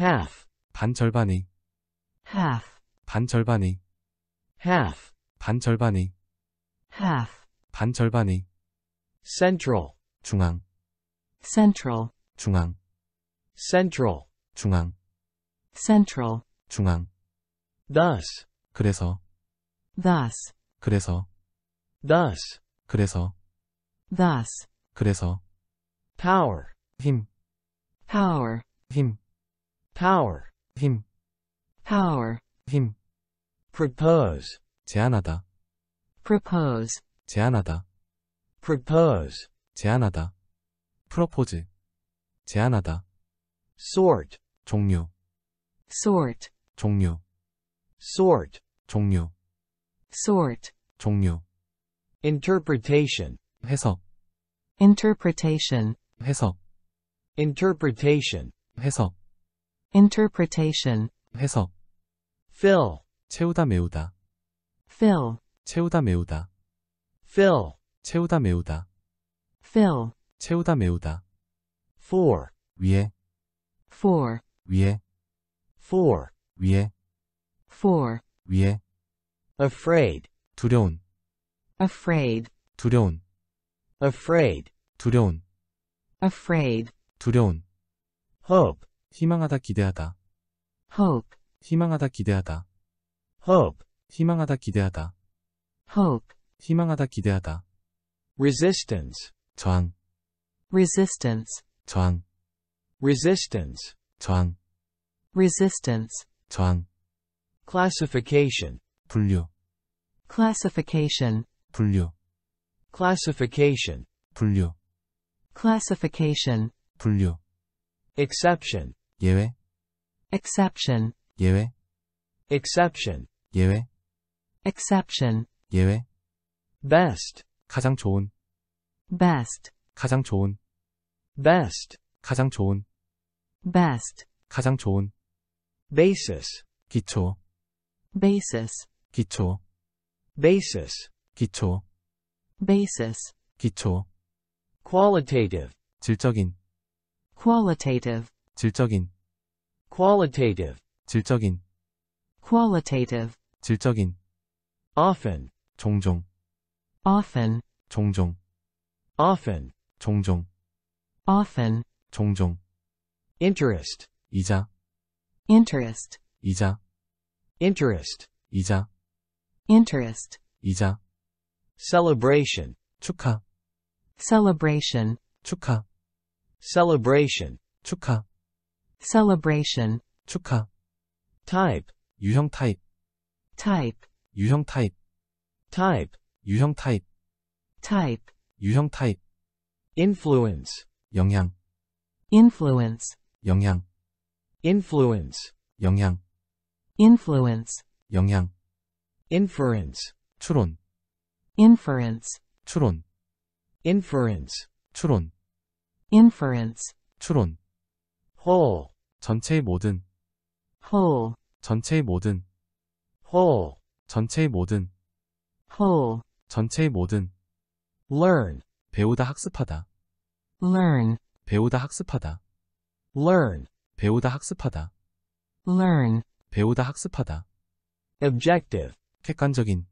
half 반 절반이 half 반 절반이 half 반 절반이 half 반 절반이 central 중앙 central 중앙 central 중앙 central 중앙 thus 그래서 thus 그래서 thus 그래서 thus 그래서 power 힘 power 힘 power 힘 power 힘 propose 제안하다 propose 제안하다 propose 제안하다 propose 제안하다 sort 종류 sort 종류 sort 종류 sort 종류 interpretation 해석 interpretation 해석 interpretation 해석 interpretation 해석 fill 채우다 메우다 fill 채우다 메우다 fill 채우다 메우다 fill 채우다 메우다 for 위에 for 위에 for 위에 for 위에 afraid 두려운 afraid 두려운 afraid 두려운 afraid 두려운 hope 희망하다 기대하다 hope 희망하다 기대하다 hope 희망하다 기대하다 hope 희망하다 기대하다 resistance 저항 resistance 저항 resistance 저항 resistance 저항 classification 분류 classification 분류 classification 분류 classification 분류 exception 예외 exception 예외 exception 예외 exception 예외 best 가장 좋은 best 가장 좋은 best 가장 좋은 best 가장 좋은 basis 기초 basis 기초 basis 기초 basis 기초 qualitative 질적인 qualitative 질적인 qualitative 질적인 qualitative 질적인 often 종종 often 종종 often 종종 often 종종 interest 이자 interest 이자 interest 이자 interest 이자 celebration 축하 celebration 축하 celebration 축하 celebration 축하 type 유형 타입 type 유형 타입 type 유형 타입 type 유형 타입 influence 영향 influence 영향 influence 영향 influence 영향 inference 추론 inference 추론 inference 추론 inference 추론 whole 전체의 모든 whole 전체의 모든 whole 전체의 모든 whole 전체의 모든 learn 배우다 학습하다 learn 배우다 학습하다 learn 배우다 학습하다 learn 배우다 학습하다 objective 객관적인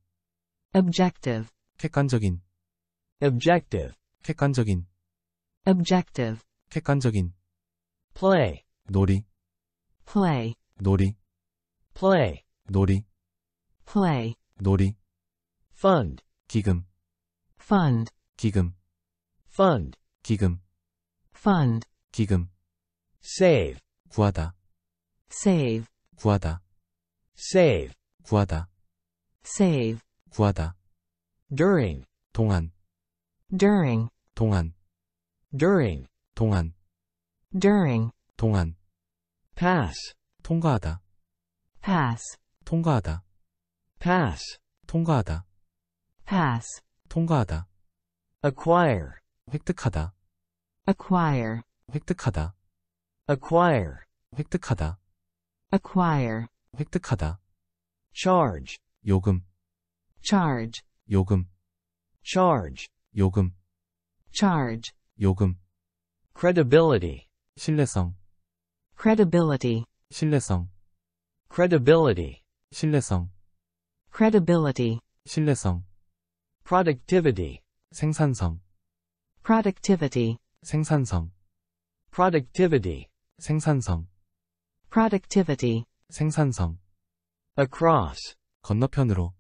objective 객관적인 objective 객관적인 objective 객관적인 play 놀이 play 놀이 play 놀이 play 놀이 fund 기금 fund 기금 fund 기금 fund 기금 save 구하다 save 구하다 save 구하다 save 구하다 during 동안 during 동안 during 동안 during 동안 pass 통과하다 pass 통과하다 pass 통과하다 pass 통과하다 acquire 획득하다 acquire 획득하다 acquire 획득하다 acquire 획득하다 charge 요금 charge 요금 charge 요금 charge 요금 credibility 신뢰성 credibility 신뢰성 credibility 신뢰성 credibility 신뢰성 productivity 생산성 productivity 생산성 productivity 생산성 productivity 생산성 across 건너편으로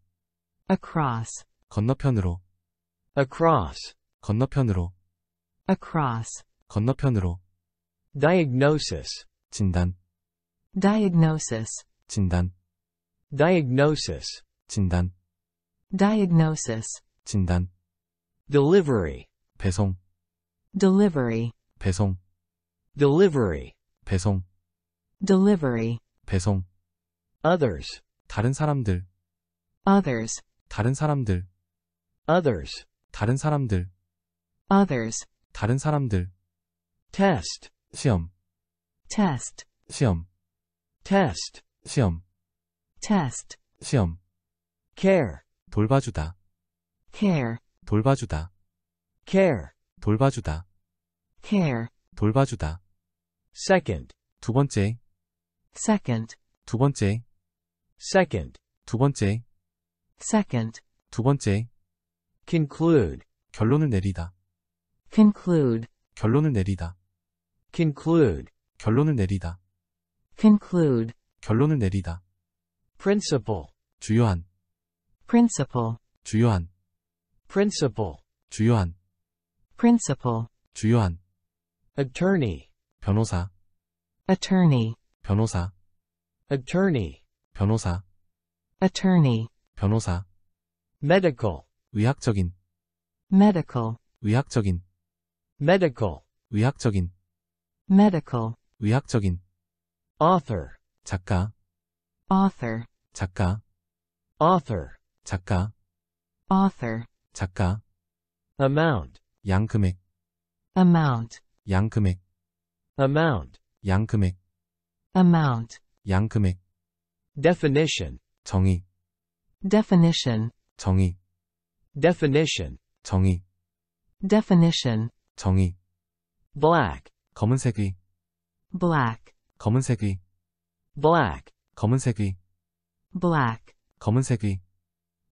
across 건너편으로 across 건너편으로 across 건너편으로 diagnosis 진단 diagnosis 진단 diagnosis 진단 diagnosis 진단 delivery 배송 delivery 배송 delivery 배송 delivery 배송 others 다른 사람들 others 다른 사람들 others 다른 사람들 others 다른 사람들 test 시험 test 시험 test 시험 test 시험 care 돌봐주다 care 돌봐주다 care 돌봐주다 care 돌봐주다 second 두 번째 second 두 번째 second 두 번째 second 두 번째 conclude 결론을 내리다 conclude 결론을 내리다 conclude 결론을 내리다. conclude 결론을 내리다. principle 주요한 principle 주요한 principle 주요한 principle 주요한 attorney 변호사 attorney 변호사 attorney 변호사 attorney 변호사 medical 의학적인 medical 의학적인 medical 의학적인 medical 의학적인 author 작가 author 작가 author 작가 author 작가 amount 양금액 amount 양금액 amount 양금액 amount 양금액 definition 정의 definition 정의 definition 정의 definition 정의 black 검은색의 black 검은색의 black 검은색의 black 검은색의